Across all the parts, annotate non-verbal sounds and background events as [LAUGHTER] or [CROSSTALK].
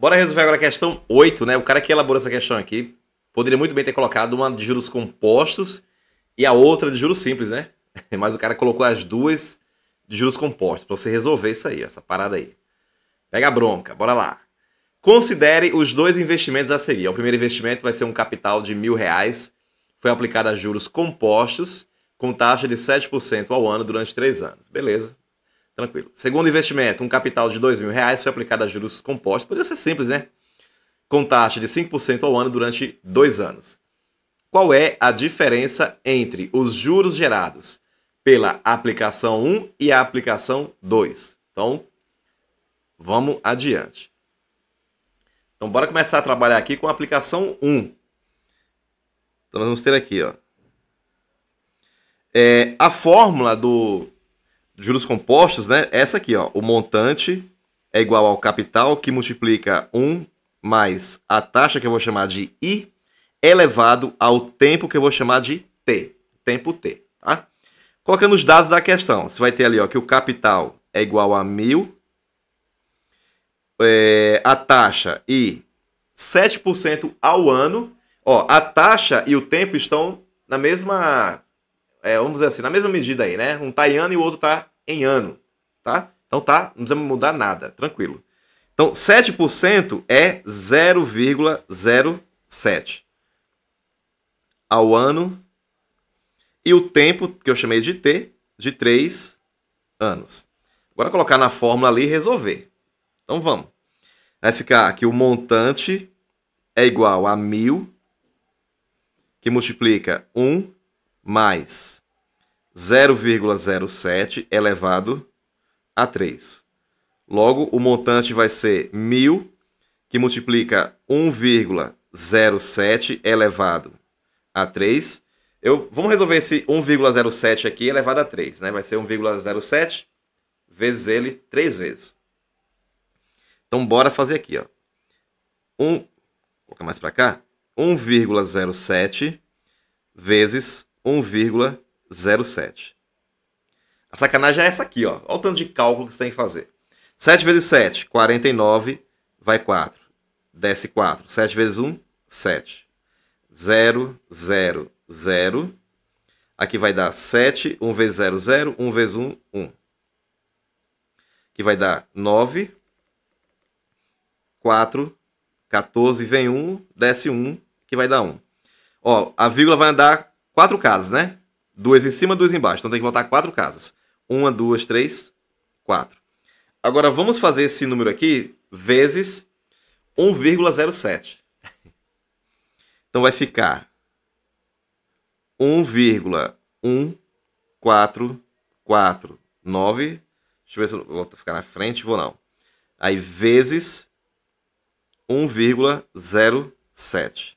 Bora resolver agora a questão 8, né? O cara que elaborou essa questão aqui poderia muito bem ter colocado uma de juros compostos e a outra de juros simples, né? [LAUGHS] Mas o cara colocou as duas de juros compostos para você resolver isso aí, essa parada aí. Pega a bronca, bora lá. Considere os dois investimentos a seguir. O primeiro investimento vai ser um capital de mil reais. Foi aplicado a juros compostos com taxa de 7% ao ano durante três anos. Beleza. Tranquilo. Segundo investimento, um capital de R$ reais foi aplicado a juros compostos. Poderia ser simples, né? Com taxa de 5% ao ano durante dois anos. Qual é a diferença entre os juros gerados pela aplicação 1 e a aplicação 2? Então, vamos adiante. Então, bora começar a trabalhar aqui com a aplicação 1. Então, nós vamos ter aqui, ó. É, a fórmula do juros compostos, né? Essa aqui, ó, o montante é igual ao capital que multiplica 1 mais a taxa que eu vou chamar de I elevado ao tempo que eu vou chamar de T, tempo T, tá? Colocando os dados da questão, você vai ter ali ó, que o capital é igual a 1.000, é, a taxa e 7% ao ano. Ó, a taxa e o tempo estão na mesma é, vamos dizer assim, na mesma medida aí, né? Um tá em ano e o outro tá em ano, tá? Então tá, não precisa mudar nada, tranquilo. Então 7% é 0,07 ao ano e o tempo que eu chamei de T, de 3 anos. Agora colocar na fórmula ali e resolver. Então vamos. Vai ficar que o montante é igual a 1.000, que multiplica 1 mais 0,07 elevado a 3. Logo, o montante vai ser 1.000, que multiplica 1,07 elevado a 3. Eu, vamos resolver esse 1,07 aqui elevado a 3, né? Vai ser 1,07 vezes ele 3 vezes. Então, bora fazer aqui, ó. um, colocar mais para cá. 1,07 vezes 1,07. A sacanagem é essa aqui, ó. Olha o tanto de cálculo que você tem que fazer. 7 vezes 7, 49, vai 4. Desce 4. 7 vezes 1, 7. 0, 0, 0. Aqui vai dar 7, 1 vezes 0, 0, 1 vezes 1, 1. Aqui vai dar 9, 4, 14, vem 1, desce 1, que vai dar 1. Ó, a vírgula vai andar quatro casas, né? Duas em cima, duas embaixo. Então tem que botar quatro casas. Uma, duas, três, quatro. Agora vamos fazer esse número aqui vezes 1,07. [LAUGHS] Então vai ficar 1,1449. Deixa eu ver se eu vou ficar na frente, vou não. Aí vezes 1,07.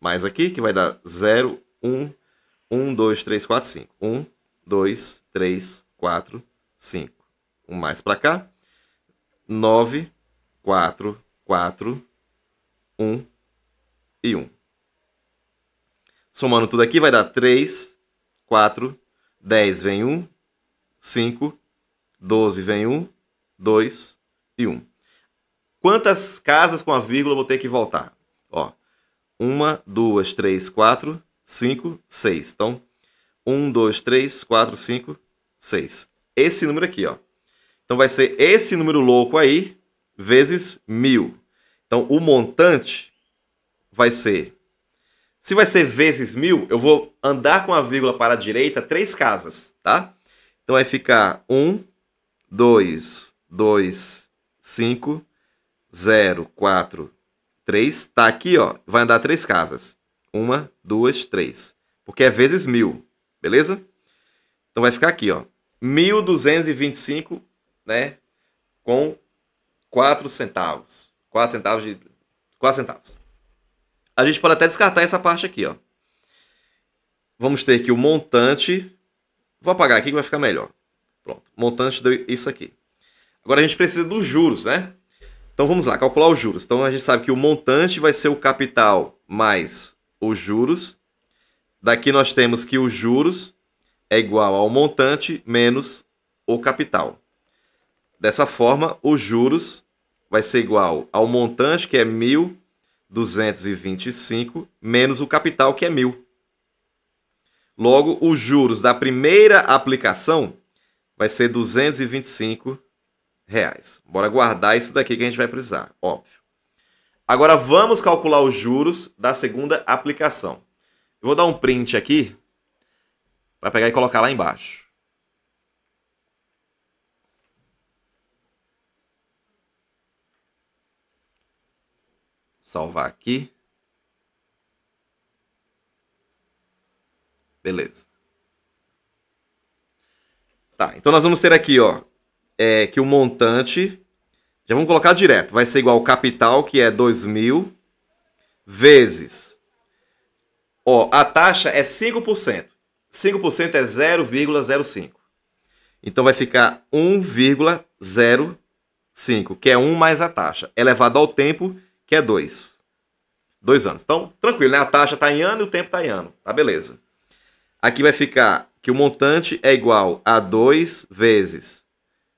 mais aqui, que vai dar 0, 1, 1, 2, 3, 4, 5. 1, 2, 3, 4, 5. Um mais para cá. 9, 4, 4, 1 e 1. Somando tudo aqui vai dar 3, 4, 10 vem 1, 5, 12 vem 1, 2 e 1. Quantas casas com a vírgula eu vou ter que voltar? Ó, uma, duas, três, quatro, cinco, seis. Então, um, dois, três, quatro, cinco, seis. Esse número aqui, ó. Então, vai ser esse número louco aí, vezes mil. Então, o montante vai ser... Se vai ser vezes mil, eu vou andar com a vírgula para a direita três casas, tá? Então, vai ficar um, dois, dois, cinco, zero, quatro, 3 tá aqui, ó, vai andar três casas. Uma, duas, três. Porque é vezes mil, beleza? Então vai ficar aqui, ó. 1.225, né? Com 4 centavos. 4 centavos de. 4 centavos. A gente pode até descartar essa parte aqui, ó. Vamos ter aqui o montante. Vou apagar aqui que vai ficar melhor. Pronto. Montante deu isso aqui. Agora a gente precisa dos juros, né? Então vamos lá, calcular os juros. Então a gente sabe que o montante vai ser o capital mais os juros. Daqui nós temos que os juros é igual ao montante menos o capital. Dessa forma, os juros vai ser igual ao montante, que é 1.225, menos o capital, que é 1.000. Logo, os juros da primeira aplicação vai ser 225 reais. Bora guardar isso daqui que a gente vai precisar, óbvio. Agora vamos calcular os juros da segunda aplicação. Eu vou dar um print aqui, para pegar e colocar lá embaixo. Salvar aqui. Beleza. Tá, então nós vamos ter aqui, ó, é que o montante, já vamos colocar direto, vai ser igual ao capital, que é 2.000, vezes. Ó, a taxa é 5%. 5% é 0,05. Então vai ficar 1,05, que é 1 mais a taxa, elevado ao tempo, que é 2. 2 anos. Então, tranquilo, né? A taxa está em ano e o tempo está em ano. Tá beleza. Aqui vai ficar que o montante é igual a 2 vezes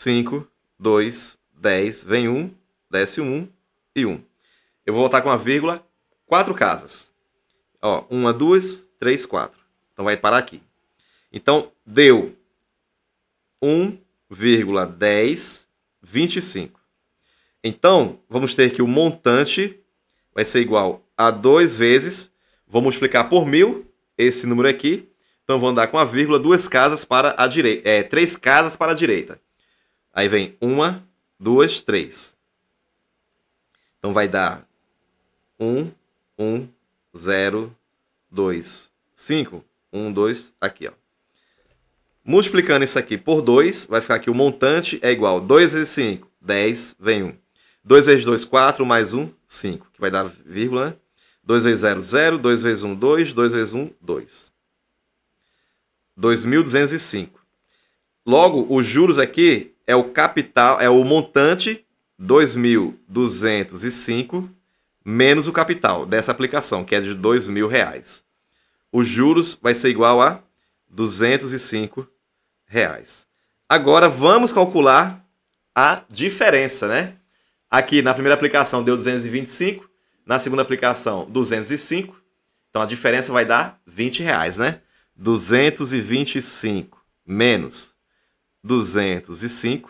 5, 2, 10, vem 1, desce 1 e 1. Eu vou voltar com a vírgula, 4 casas. 1, 2, 3, 4. Então vai parar aqui. Então deu 1,1025. Então, vamos ter que o montante vai ser igual a 2 vezes, vou multiplicar por 1.000 esse número aqui. Então, vou andar com a vírgula duas casas para a direita, é, três casas para a direita. Aí vem uma, duas, três. Então vai dar um, um, zero, dois, cinco, um, dois, aqui, ó. Multiplicando isso aqui por 2, vai ficar que o montante é igual 2 vezes 5, 10, vem 1. 2 vezes 2, 4, mais 1, 5, que vai dar vírgula. 2 vezes 0, 0, 2 vezes 1, 2, 2 vezes 1, 2. 2.205. Logo, os juros aqui é o capital, é o montante 2.205 menos o capital dessa aplicação, que é de R$ 2.000. Os juros vai ser igual a R$ 205. Reais. Agora vamos calcular a diferença, né? Aqui na primeira aplicação deu 225, na segunda aplicação 205. Então a diferença vai dar 20 reais, né? 225 menos 205,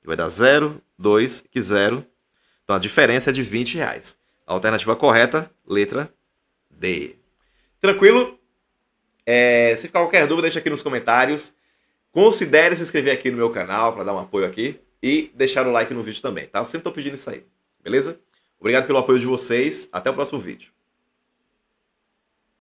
que vai dar 0, 2 e 0. Então a diferença é de 20 reais. A alternativa correta, letra D. Tranquilo? É, se ficar qualquer dúvida, deixa aqui nos comentários. Considere se inscrever aqui no meu canal para dar um apoio aqui e deixar o like no vídeo também, tá? Eu sempre estou pedindo isso aí, beleza? Obrigado pelo apoio de vocês. Até o próximo vídeo.